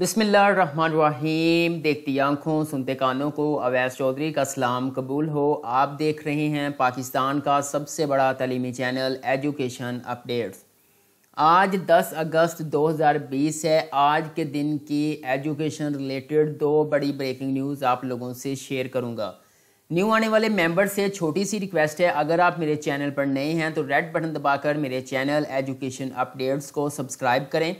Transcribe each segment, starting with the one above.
रहीम देखती आंखों सुनते कानों को अवैस चौधरी का सलाम कबूल हो आप देख रहे हैं पाकिस्तान का सबसे बड़ा तलीमी चैनल एजुकेशन अपडेट्स आज 10 अगस्त 2020 है आज के दिन की एजुकेशन रिलेटेड दो बड़ी ब्रेकिंग न्यूज़ आप लोगों से शेयर करूंगा न्यू आने वाले मेंबर से छोटी सी रिक्वेस्ट है अगर आप मेरे चैनल पर नए हैं तो रेड बटन दबाकर मेरे चैनल एजुकेशन अपडेट्स को सब्सक्राइब करें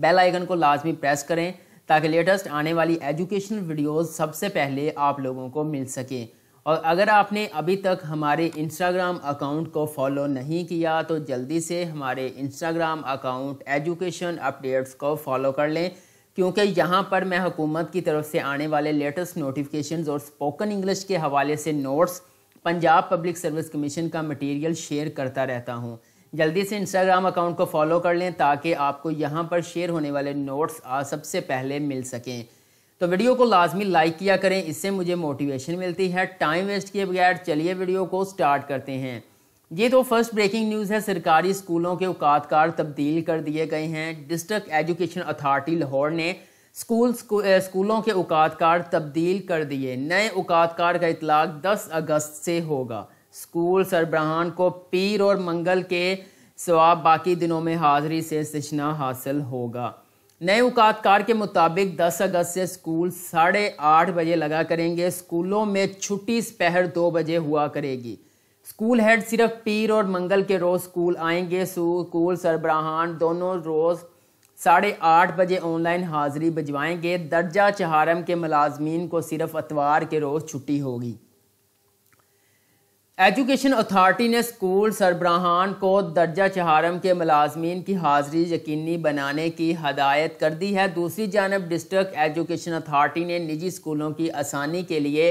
बेल आइकन को लाजमी प्रेस करें ताकि लेटेस्ट आने वाली एजुकेशन वीडियोस सबसे पहले आप लोगों को मिल सके और अगर आपने अभी तक हमारे इंस्टाग्राम अकाउंट को फॉलो नहीं किया तो जल्दी से हमारे इंस्टाग्राम अकाउंट एजुकेशन अपडेट्स को फॉलो कर लें क्योंकि यहाँ पर मैं हुकूमत की तरफ से आने वाले लेटेस्ट नोटिफिकेशन और स्पोकन इंग्लिश के हवाले से notes Punjab public service commission का मटेरियल शेयर करता रहता हूँ जल्दी से इंस्टाग्राम अकाउंट को फॉलो कर लें ताकि आपको यहाँ पर शेयर होने वाले नोट्स सबसे पहले मिल सकें तो वीडियो को लाजमी लाइक किया करें इससे मुझे मोटिवेशन मिलती है टाइम वेस्ट किए बगैर चलिए वीडियो को स्टार्ट करते हैं ये तो फर्स्ट ब्रेकिंग न्यूज़ है सरकारी स्कूलों के औकात कार तब्दील कर दिए गए हैं डिस्ट्रिक्ट एजुकेशन अथॉरिटी लाहौर ने स्कूल स्कूलों के औकात कार तब्दील कर दिए नए कार का इतलाक दस अगस्त से होगा स्कूल सरबराहान को पीर और मंगल के स्वाब बाकी दिनों में हाजिरी से सिचना हासिल होगा नए उकातकार के मुताबिक 10 अगस्त से स्कूल साढ़े आठ बजे लगा करेंगे स्कूलों में छुट्टी सपहर दो बजे हुआ करेगी स्कूल हेड सिर्फ पीर और मंगल के रोज़ स्कूल आएंगे स्कूल सरबराहान दोनों रोज़ साढ़े आठ बजे ऑनलाइन हाजिरी भिजवाएंगे दर्जा चहारम के मलाजमीन को सिर्फ अतवार के रोज़ छुट्टी होगी एजुकेशन अथॉरिटी ने स्कूल सरबराहान को दर्जा चहारम के मलाजमीन की हाजिरी यकीनी बनाने की हदायत कर दी है दूसरी जानब डिस्ट्रिक्ट एजुकेशन अथॉरिटी ने निजी स्कूलों की आसानी के लिए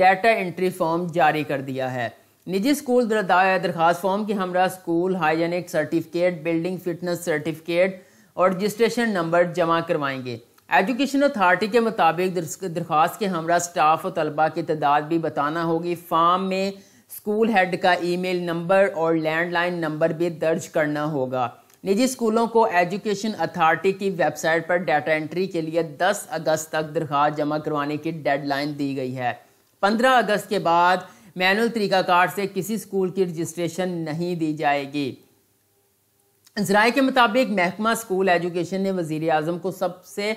डाटा एंट्री फॉर्म जारी कर दिया है निजी स्कूल दरख्वास्त फॉर्म की हमरा school hygienic certificate building fitness certificate और रजिस्ट्रेशन नंबर जमा करवाएंगे एजुकेशन अथॉरिटी के मुताबिक दरख्वास्त के हमरा स्टाफ और तलबा की तादाद भी बताना होगी फॉर्म में स्कूल हेड का ईमेल नंबर और लैंडलाइन नंबर भी दर्ज करना होगा निजी स्कूलों को एजुकेशन अथॉरिटी की वेबसाइट पर डाटा एंट्री के लिए 10 अगस्त तक दरख्वास्त जमा करवाने की डेडलाइन दी गई है 15 अगस्त के बाद मैनुअल कार्ड से किसी स्कूल की रजिस्ट्रेशन नहीं दी जाएगी जराए के मुताबिक महकमा स्कूल एजुकेशन ने वजीर आजम को सबसे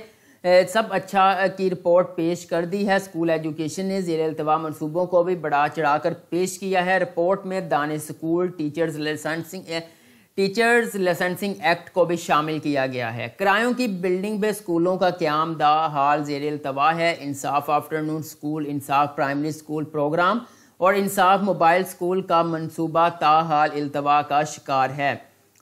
सब अच्छा की रिपोर्ट पेश कर दी है स्कूल एजुकेशन ने जेर अल्तवा मनसूबों को भी बढ़ा चढ़ा कर पेश किया है रिपोर्ट में दान school teachers licensing teachers licensing act को भी शामिल किया गया है किरायों की बिल्डिंग में स्कूलों का क्याम दा हाल जेर अल्तवा है Insaf afternoon school Insaf primary school programme और इंसाफ मोबाइल स्कूल का मनसूबा ता हाल अल्तवा का शिकार है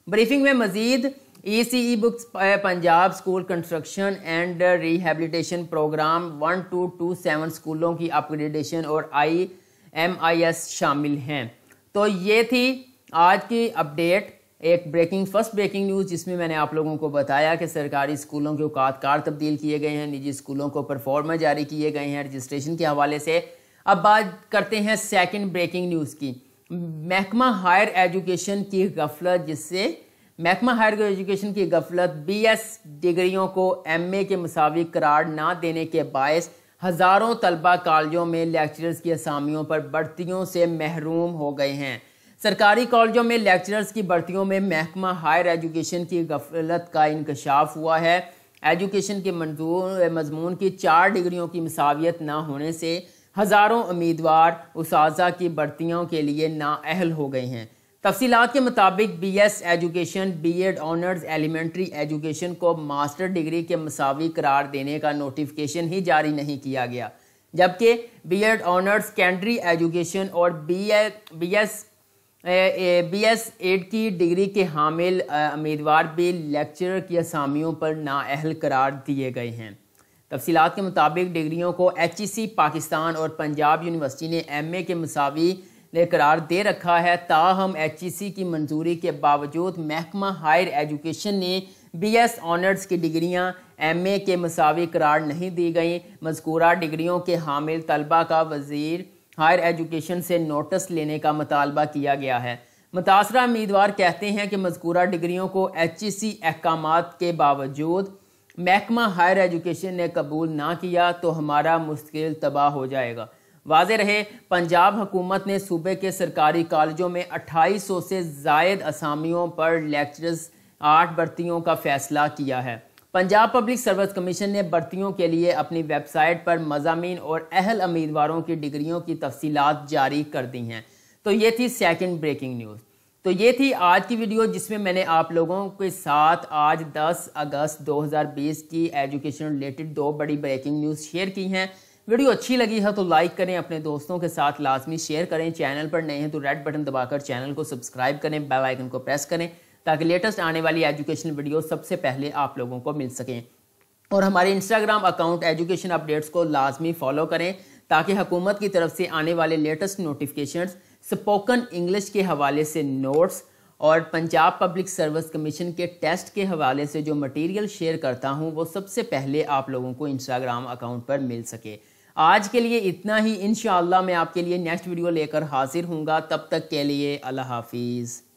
ब्रीफिंग में मज़ीद E C E books Punjab school construction and rehabilitation programme one two two seven स्कूलों की अपग्रेडेशन और आई एम आई एस शामिल हैं तो ये थी आज की अपडेट एक ब्रेकिंग फर्स्ट ब्रेकिंग न्यूज़ जिसमें मैंने आप लोगों को बताया कि सरकारी स्कूलों के औकात कार तब्दील किए गए हैं निजी स्कूलों को परफॉर्मर जारी किए गए हैं रजिस्ट्रेशन के हवाले से अब बात करते हैं सेकंड ब्रेकिंग न्यूज़ की महकमा हायर एजुकेशन की गफलत जिससे महकमा हायर एजुकेशन की गफलत बीएस डिग्रियों को एमए के मुसावी करार ना देने के बायस हज़ारों तलबा कॉलेजों में लेक्चरर्स की असामियों पर बढ़तियों से महरूम हो गए हैं सरकारी कॉलेजों में लेक्चरर्स की बढ़तीयों में महकमा हायर एजुकेशन की गफलत का इंकशाफ हुआ है एजुकेशन के मजमून की चार डिग्रियों की मसावियत ना होने से हज़ारों उम्मीदवार उसाजा की भर्तियों के लिए नाअहल हो गए हैं तफसीत के मुताबिक B S education B Ed honours elementary education को मास्टर डिग्री के मसावी करार देने का नोटिफिकेशन ही जारी नहीं किया गया जबकि B Ed honours secondary education और B A B S B S Ed की डिग्री के हामिल उम्मीदवार भी लेक्चर की असामियों पर नाअहल करार दिए गए हैं तफसीत के मुताबिक डिग्रियों को एच ई सी पाकिस्तान और पंजाब यूनिवर्सिटी ने एम ए के मसावी ने करार दे रखा है ताहम एच ई सी की मंजूरी के बावजूद महकमा हायर एजुकेशन ने बी एस ऑनर्स की डिग्रियां एम ए के मसावी करार नहीं दी गई मजकूरा डिग्रियों के हामिल तलबा का वजीर हायर एजुकेशन से नोटिस लेने का मतालबा किया गया है मुतासरा उम्मीदवार कहते हैं कि मजकूरा डिग्रियों को एच ई सी अहकाम के बावजूद महकमा हायर एजुकेशन ने कबूल ना किया तो हमारा मुश्किल तबाह हो जाएगा वाज रहे पंजाब हुकूमत ने सूबे के सरकारी कॉलेजों में 2800 से जायद असामियों पर लेक्चरर्स आठ भर्तियों का फैसला किया है पंजाब पब्लिक सर्विस कमीशन ने भर्तियों के लिए अपनी वेबसाइट पर मजामी और अहल उम्मीदवारों की डिग्रियों की तफसीत जारी कर दी हैं तो ये थी सेकेंड ब्रेकिंग न्यूज़ तो ये थी आज की वीडियो जिसमें मैंने आप लोगों के साथ आज 10 अगस्त 2020 की एजुकेशन रिलेटेड दो बड़ी ब्रेकिंग न्यूज़ शेयर की हैं वीडियो अच्छी लगी है तो लाइक करें अपने दोस्तों के साथ लाजमी शेयर करें चैनल पर नए हैं तो रेड बटन दबाकर चैनल को सब्सक्राइब करें बेल आइकन को प्रेस करें ताकि लेटेस्ट आने वाली एजुकेशन वीडियो सबसे पहले आप लोगों को मिल सकें और हमारे इंस्टाग्राम अकाउंट एजुकेशन अपडेट्स को लाजमी फॉलो करें ताकि हुकूमत की तरफ से आने वाले लेटेस्ट नोटिफिकेशन स्पोकन इंग्लिश के हवाले से नोट्स और पंजाब पब्लिक सर्विस कमीशन के टेस्ट के हवाले से जो मटेरियल शेयर करता हूं वो सबसे पहले आप लोगों को इंस्टाग्राम अकाउंट पर मिल सके आज के लिए इतना ही इन मैं आपके लिए नेक्स्ट वीडियो लेकर हाजिर हूँगा तब तक के लिए अल्लाह हाफिज़